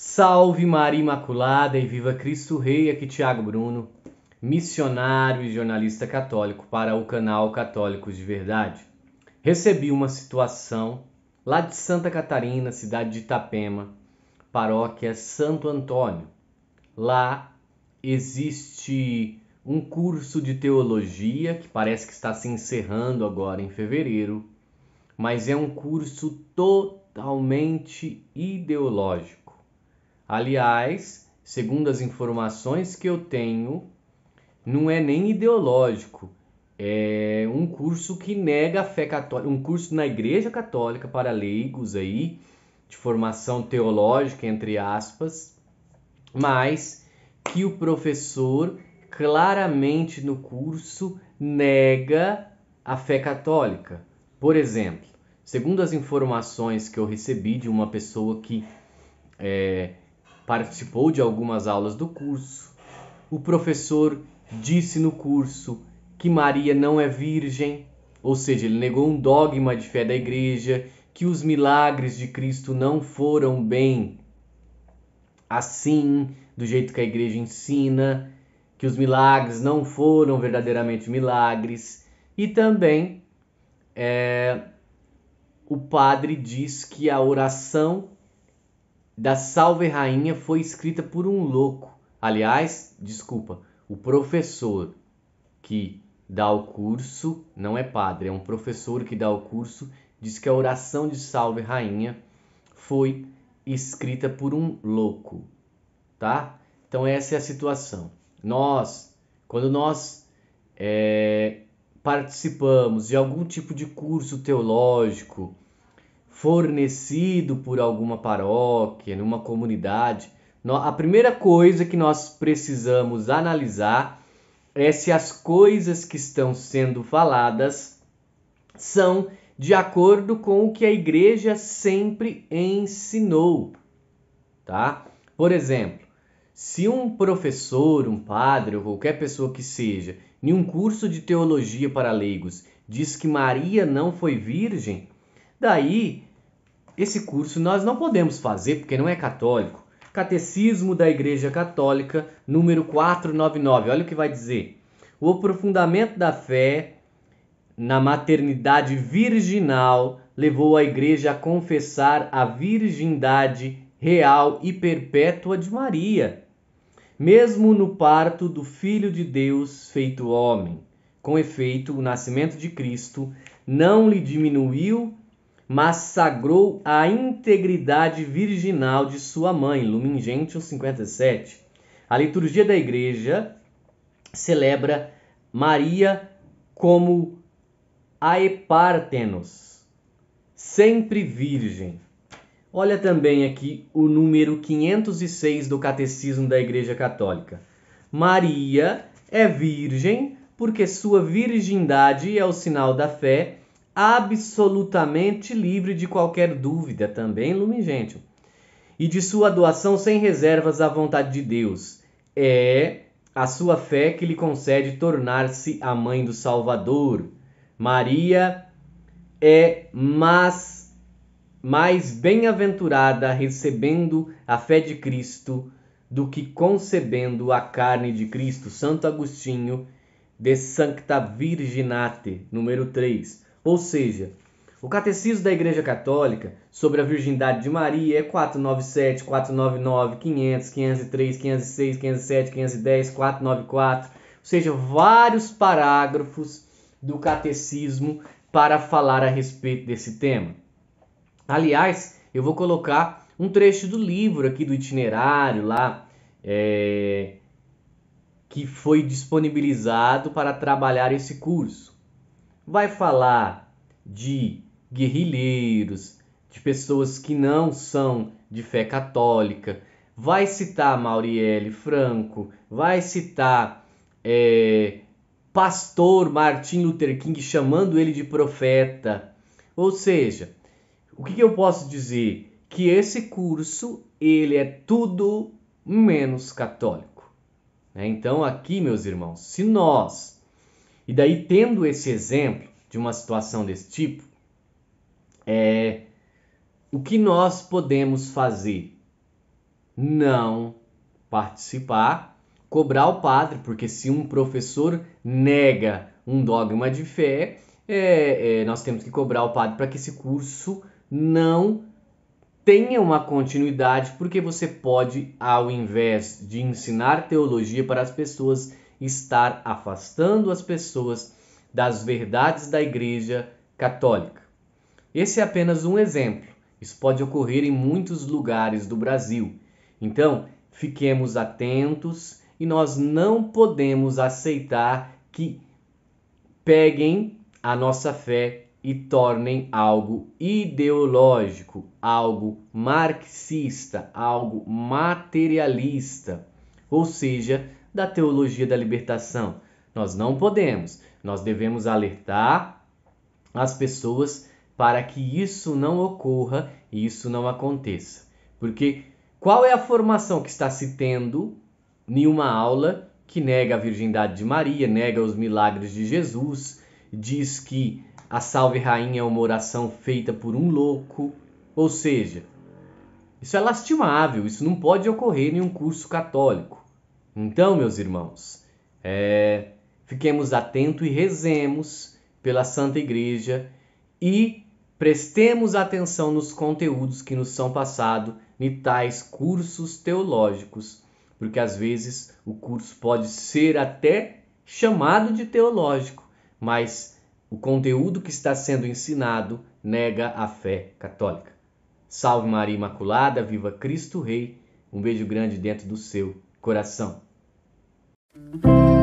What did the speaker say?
Salve Maria Imaculada e viva Cristo Rei, aqui Tiago Bruno, missionário e jornalista católico para o canal Católicos de Verdade. Recebi uma situação lá de Santa Catarina, cidade de Itapema, paróquia Santo Antônio. Lá existe um curso de teologia que parece que está se encerrando agora em fevereiro, mas é um curso totalmente ideológico Aliás, segundo as informações que eu tenho, não é nem ideológico. É um curso que nega a fé católica, um curso na Igreja Católica para leigos aí, de formação teológica, entre aspas, mas que o professor claramente no curso nega a fé católica. Por exemplo, segundo as informações que eu recebi de uma pessoa que é, participou de algumas aulas do curso. O professor disse no curso que Maria não é virgem, ou seja, ele negou um dogma de fé da igreja, que os milagres de Cristo não foram bem assim, do jeito que a igreja ensina, que os milagres não foram verdadeiramente milagres, e também é, o padre diz que a oração da Salve Rainha foi escrita por um louco. Aliás, desculpa, o professor que dá o curso, não é padre, é um professor que dá o curso, diz que a oração de Salve Rainha foi escrita por um louco, tá? Então essa é a situação. Nós, quando nós é, participamos de algum tipo de curso teológico, fornecido por alguma paróquia, numa comunidade, a primeira coisa que nós precisamos analisar é se as coisas que estão sendo faladas são de acordo com o que a igreja sempre ensinou, tá? Por exemplo, se um professor, um padre ou qualquer pessoa que seja, em um curso de teologia para leigos, diz que Maria não foi virgem, Daí, esse curso nós não podemos fazer porque não é católico. Catecismo da Igreja Católica, número 499. Olha o que vai dizer. O aprofundamento da fé na maternidade virginal levou a Igreja a confessar a virgindade real e perpétua de Maria, mesmo no parto do Filho de Deus feito homem. Com efeito, o nascimento de Cristo não lhe diminuiu massagrou a integridade virginal de sua mãe, Lumen Gentium 57. A liturgia da igreja celebra Maria como aepártenos, sempre virgem. Olha também aqui o número 506 do Catecismo da Igreja Católica. Maria é virgem porque sua virgindade é o sinal da fé absolutamente livre de qualquer dúvida, também Lumigentium, e de sua doação sem reservas à vontade de Deus. É a sua fé que lhe concede tornar-se a mãe do Salvador. Maria é mais, mais bem-aventurada recebendo a fé de Cristo do que concebendo a carne de Cristo. Santo Agostinho, de Sancta Virginate, número 3. Ou seja, o Catecismo da Igreja Católica sobre a virgindade de Maria é 497, 499, 500, 503, 506, 507, 510, 494, ou seja, vários parágrafos do Catecismo para falar a respeito desse tema. Aliás, eu vou colocar um trecho do livro aqui do itinerário lá é, que foi disponibilizado para trabalhar esse curso vai falar de guerrilheiros, de pessoas que não são de fé católica, vai citar Mauriele Franco, vai citar é, pastor Martin Luther King chamando ele de profeta. Ou seja, o que eu posso dizer? Que esse curso ele é tudo menos católico. Né? Então aqui, meus irmãos, se nós e daí, tendo esse exemplo de uma situação desse tipo, é, o que nós podemos fazer? Não participar, cobrar o padre, porque se um professor nega um dogma de fé, é, é, nós temos que cobrar o padre para que esse curso não tenha uma continuidade, porque você pode, ao invés de ensinar teologia para as pessoas, estar afastando as pessoas das verdades da Igreja Católica. Esse é apenas um exemplo. Isso pode ocorrer em muitos lugares do Brasil. Então, fiquemos atentos e nós não podemos aceitar que peguem a nossa fé e tornem algo ideológico, algo marxista, algo materialista. Ou seja, da teologia da libertação. Nós não podemos. Nós devemos alertar as pessoas para que isso não ocorra e isso não aconteça. Porque qual é a formação que está se tendo em uma aula que nega a virgindade de Maria, nega os milagres de Jesus, diz que a Salve Rainha é uma oração feita por um louco? Ou seja, isso é lastimável, isso não pode ocorrer em um curso católico. Então, meus irmãos, é, fiquemos atentos e rezemos pela Santa Igreja e prestemos atenção nos conteúdos que nos são passados em tais cursos teológicos, porque às vezes o curso pode ser até chamado de teológico, mas o conteúdo que está sendo ensinado nega a fé católica. Salve Maria Imaculada, viva Cristo Rei. Um beijo grande dentro do seu coração. Música